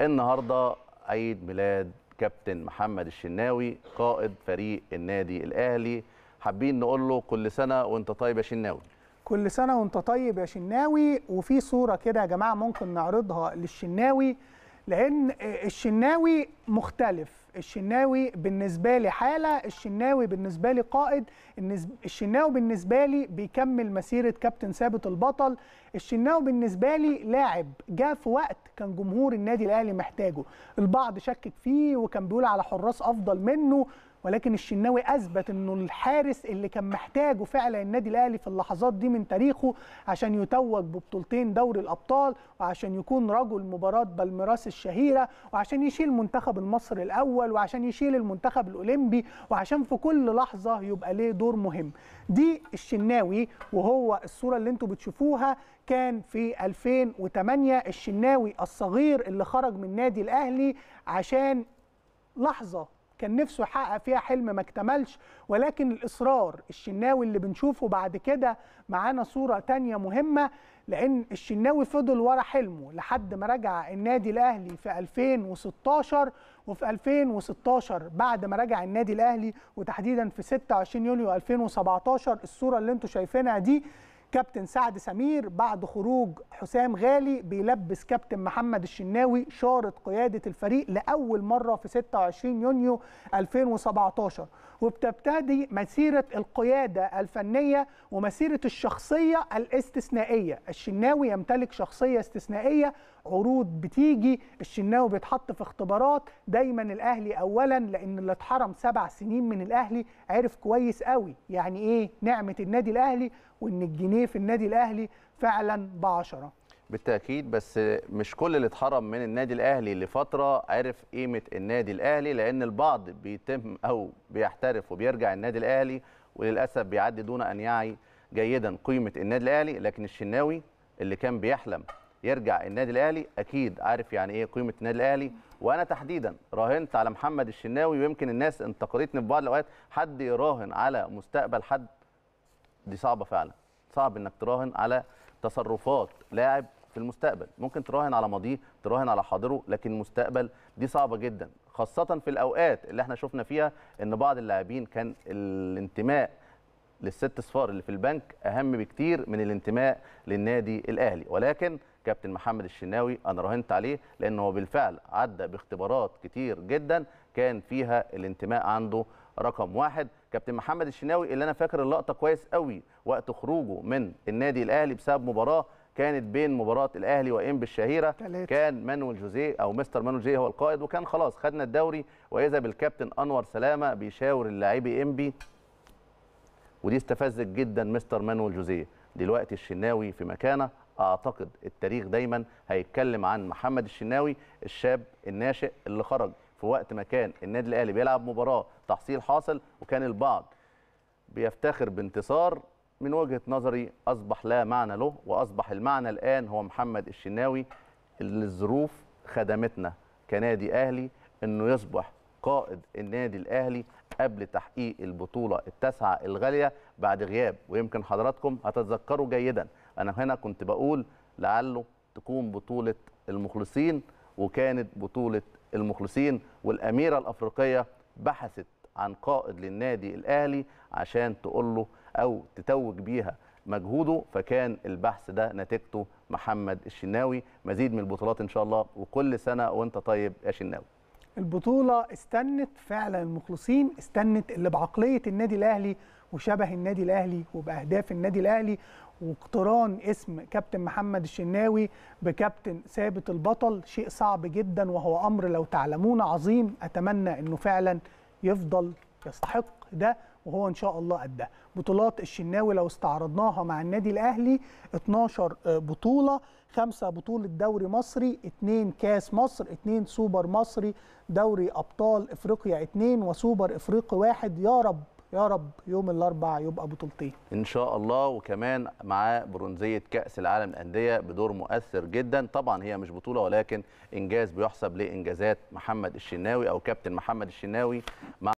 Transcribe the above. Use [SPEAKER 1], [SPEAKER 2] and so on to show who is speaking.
[SPEAKER 1] النهارده عيد ميلاد كابتن محمد الشناوي قائد فريق النادي الاهلي حابين نقول له كل سنه وانت طيب يا شناوي
[SPEAKER 2] كل سنه وانت طيب يا شناوي وفي صوره كده يا جماعه ممكن نعرضها للشناوي لان الشناوي مختلف الشناوي بالنسبه لي حاله الشناوي بالنسبه لي قائد الشناوي بالنسبه لي بيكمل مسيره كابتن ثابت البطل الشناوي بالنسبه لي لاعب جاء في وقت كان جمهور النادي الاهلي محتاجه البعض شكك فيه وكان بيقول على حراس افضل منه ولكن الشناوي اثبت انه الحارس اللي كان محتاجه فعلا النادي الاهلي في اللحظات دي من تاريخه عشان يتوج ببطولتين دوري الابطال وعشان يكون رجل مباراه بالميراس الشهيره وعشان يشيل منتخب مصر الاول وعشان يشيل المنتخب الاولمبي وعشان في كل لحظه يبقى ليه دور مهم دي الشناوي وهو الصوره اللي انتم بتشوفوها كان في 2008 الشناوي الصغير اللي خرج من نادي الاهلي عشان لحظه كان نفسه يحقق فيها حلم ما اكتملش ولكن الإصرار الشناوي اللي بنشوفه بعد كده معانا صورة تانية مهمة لأن الشناوي فضل ورا حلمه لحد ما رجع النادي الأهلي في 2016 وفي 2016 بعد ما رجع النادي الأهلي وتحديدا في 26 يوليو 2017 الصورة اللي انتم شايفينها دي كابتن سعد سمير بعد خروج حسام غالي بيلبس كابتن محمد الشناوي شارة قيادة الفريق لأول مرة في 26 يونيو 2017 وبتبتدي مسيرة القيادة الفنية ومسيرة الشخصية الاستثنائية الشناوي يمتلك شخصية استثنائية عروض بتيجي الشناوي بيتحط في اختبارات دايما الأهلي أولا لأن اللي اتحرم سبع سنين من الأهلي عرف كويس قوي يعني إيه نعمة النادي الأهلي وان الجنيه في النادي الاهلي فعلا ب 10
[SPEAKER 1] بالتاكيد بس مش كل اللي اتحرم من النادي الاهلي لفتره عرف قيمه النادي الاهلي لان البعض بيتم او بيحترف وبيرجع النادي الاهلي وللاسف بيعدي دون ان يعي جيدا قيمه النادي الاهلي لكن الشناوي اللي كان بيحلم يرجع النادي الاهلي اكيد عارف يعني ايه قيمه النادي الاهلي وانا تحديدا راهنت على محمد الشناوي ويمكن الناس انتقدتني في بعض الاوقات حد يراهن على مستقبل حد دي صعبه فعلا صعب انك تراهن على تصرفات لاعب في المستقبل ممكن تراهن على ماضيه تراهن على حاضره لكن المستقبل دي صعبه جدا خاصه في الاوقات اللي احنا شفنا فيها ان بعض اللاعبين كان الانتماء للست صفار اللي في البنك اهم بكتير من الانتماء للنادي الاهلي ولكن كابتن محمد الشناوي انا راهنت عليه لان هو بالفعل عدى باختبارات كتير جدا كان فيها الانتماء عنده رقم واحد كابتن محمد الشناوي اللي انا فاكر اللقطه كويس قوي وقت خروجه من النادي الاهلي بسبب مباراه كانت بين مباراه الاهلي وانبي الشهيره تلات. كان مانويل جوزيه او مستر مانويل جوزيه هو القائد وكان خلاص خدنا الدوري واذا بالكابتن انور سلامه بيشاور اللاعبي انبي ودي استفزت جدا مستر مانويل جوزيه دلوقتي الشناوي في مكانه اعتقد التاريخ دايما هيتكلم عن محمد الشناوي الشاب الناشئ اللي خرج في وقت ما كان النادي الاهلي بيلعب مباراه تحصيل حاصل وكان البعض بيفتخر بانتصار من وجهه نظري اصبح لا معنى له واصبح المعنى الان هو محمد الشناوي اللي الظروف خدمتنا كنادي اهلي انه يصبح قائد النادي الاهلي قبل تحقيق البطوله التاسعه الغاليه بعد غياب ويمكن حضراتكم هتتذكروا جيدا انا هنا كنت بقول لعله تكون بطوله المخلصين وكانت بطوله المخلصين والاميره الافريقيه بحثت عن قائد للنادي الاهلي عشان تقول له او تتوج بيها مجهوده فكان البحث ده نتيجته محمد الشناوي مزيد من البطولات ان شاء الله وكل سنه وانت طيب يا شناوي
[SPEAKER 2] البطوله استنت فعلا المخلصين استنت اللي بعقليه النادي الاهلي وشبه النادي الاهلي وباهداف النادي الاهلي واقتران اسم كابتن محمد الشناوي بكابتن ثابت البطل شيء صعب جدا وهو امر لو تعلمون عظيم اتمنى انه فعلا يفضل يستحق ده وهو ان شاء الله قدها بطولات الشناوي لو استعرضناها مع النادي الاهلي 12 آه، بطوله خمسة بطولة دوري مصري اثنين كاس مصر اثنين سوبر مصري دوري أبطال إفريقيا اثنين وسوبر إفريقي واحد يا رب يا رب يوم الاربع يبقى بطولتين
[SPEAKER 1] ان شاء الله وكمان معاه برونزيه كاس العالم الانديه بدور مؤثر جدا طبعا هي مش بطوله ولكن انجاز بيحسب لانجازات محمد الشناوي او كابتن محمد الشناوي مع